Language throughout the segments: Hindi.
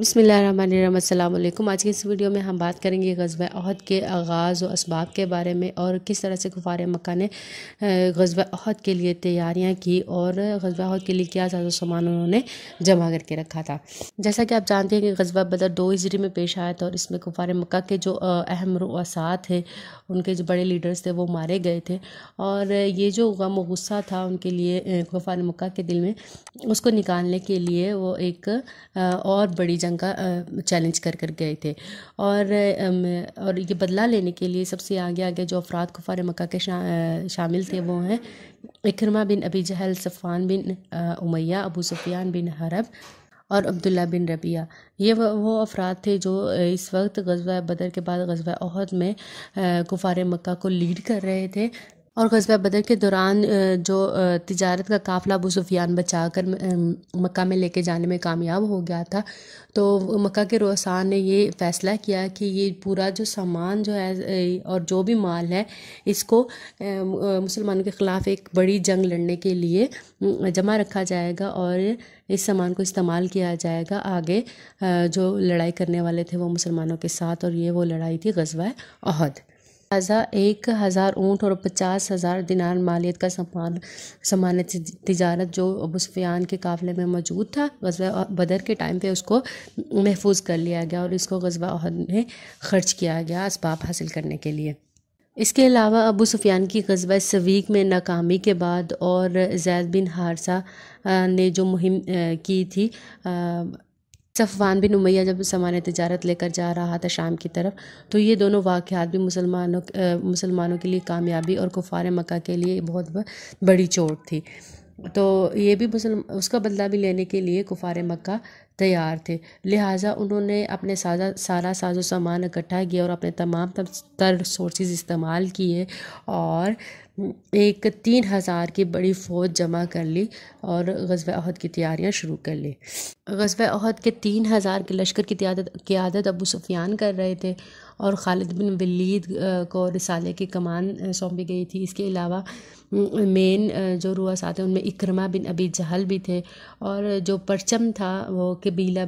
बसमिलकुम आज के इस वीडियो में हम बात करेंगे गजब अहद के आगाज़ और इसबाब के बारे में और किस तरह से कुफार मक्का ने गजब अहद के लिए तैयारियां की और गजब अहद के लिए क्या साजो सामान उन्होंने जमा करके रखा था जैसा कि आप जानते हैं कि गजबा बदर दो हिजरी में पेश आया था और इसमें कुफार मक्का के जो अहम रुसात थे उनके जो बड़े लीडर्स थे वो मारे गए थे और ये जो गम गुस्सा था उनके लिए कुफार मक्का के दिल में उसको निकालने के लिए वो एक और बड़ी जंग का चैलेंज कर कर गए थे और और ये बदला लेने के लिए सबसे आगे आगे जो अफराद कुफार मक्का के शा, शामिल थे वो हैं इकरमा बिन अबी जहल सफ़ान बिन उमैया अबू सफियान बिन हरब और अब्दुल्ला बिन रबिया ये वो अफराद थे जो इस वक्त गजवा बदर के बाद गजवा अहद में कुफार मक्का को लीड कर रहे थे और गजब बदर के दौरान जो तजारत का काफ़िला अबू सुफियान बचा कर मक्का में लेके जाने में कामयाब हो गया था तो मक्का के रोसान ने ये फ़ैसला किया कि ये पूरा जो सामान जो है और जो भी माल है इसको मुसलमानों के ख़िलाफ़ एक बड़ी जंग लड़ने के लिए जमा रखा जाएगा और इस सामान को इस्तेमाल किया जाएगा आगे जो लड़ाई करने वाले थे वो मुसलमानों के साथ और ये वो लड़ाई थी गजबा अहद लिहाजा एक हज़ार ऊँट और पचास हज़ार दिनार मालियत का सामान सामान तजारत जो अबू सुफियान के काफ़िले में मौजूद था गजवा बदर के टाइम पे उसको महफूज कर लिया गया और इसको गजवा अहद में खर्च किया गया इसबाब हासिल करने के लिए इसके अलावा अबू सुफियान की गजबा सवीक में नाकामी के बाद और जैद बिन हारसा ने जो मुहिम की थी सफ़वान बिन उमैया जब सामान तजारत लेकर जा रहा था शाम की तरफ तो ये दोनों वाक़ात भी मुसलमानों मुसलमानों के लिए कामयाबी और कुफार मक्का के लिए बहुत बड़ी चोट थी तो ये भी मुसल उसका बदला भी लेने के लिए कुफार मक्का तैयार थे लिहाजा उन्होंने अपने साजा सारा साजो सामान इकट्ठा किया और अपने तमाम तर सोर्सेज इस्तेमाल किए और एक तीन हज़ार की बड़ी फ़ौज जमा कर ली और गजब अहद की तैयारियां शुरू कर ली गजब अहद के तीन हज़ार के लश्कर की क्यादत अबू सुफियान कर रहे थे और खालिद बिन वलीद को रिसाले की कमान सौंपी गई थी इसके अलावा मेन जो रुआ साथ उनमें इकरमा बिन अबी जहल भी थे और जो परचम था वो कि कबीला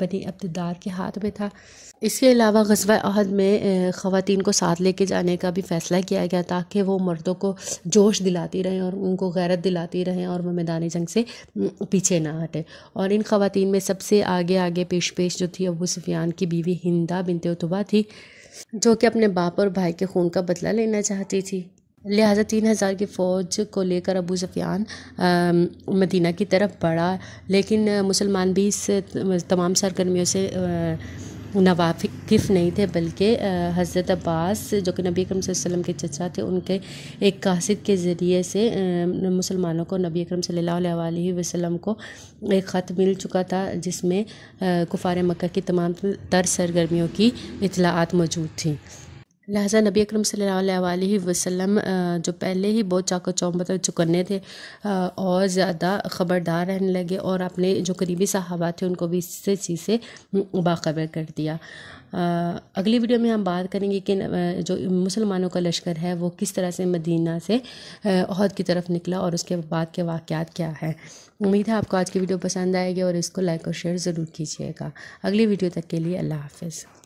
बनी अब्तदार के हाथ में था इसके अलावा गजबा अहद में ख़वान को साथ लेके जाने का भी फ़ैसला किया गया ताकि वो मर्दों को जोश दिलाती रहें और उनको गैरत दिलाती रहें और वह मैदान जंग से पीछे ना हटे और इन ख़वान में सबसे आगे आगे पेश पेश जो थी अबू सफियान की बीवी हिंदा बिनते उतबा थी जो कि अपने बाप और भाई के खून का बदला लेना चाहती थी लिहाजा तीन हज़ार की फ़ौज को लेकर अबू सफ़ियान मदीना की तरफ बढ़ा लेकिन मुसलमान भी इस तमाम सरगर्मियों से नवाफिकफ़ नहीं थे बल्कि हज़रत अब्बास जो कि नबी अकरम वसल्लम के चचा थे उनके एक कासिद के ज़रिए से मुसलमानों को नबी अकरम सल्लल्लाहु अलैहि वसल्लम को एक ख़त मिल चुका था जिसमें कुफार मक्का की तमाम तर सरगर्मियों की इतलात मौजूद थी लिहाजा नबी अकरम वसल्लम जो पहले ही बहुत चाको चौबत मतलब चुकन्ने थे और ज़्यादा ख़बरदार रहने लगे और अपने जो करीबी साहबा थे उनको भी इससे चीज़ से बाखबर कर दिया अगली वीडियो में हम बात करेंगे कि जो मुसलमानों का लश्कर है वो किस तरह से मदीना से अहद की तरफ निकला और उसके बाद के वाक़ क्या है उम्मीद है आपको आज की वीडियो पसंद आएगी और इसको लाइक और शेयर ज़रूर कीजिएगा अगली वीडियो तक के लिए अल्लाह हाफिज़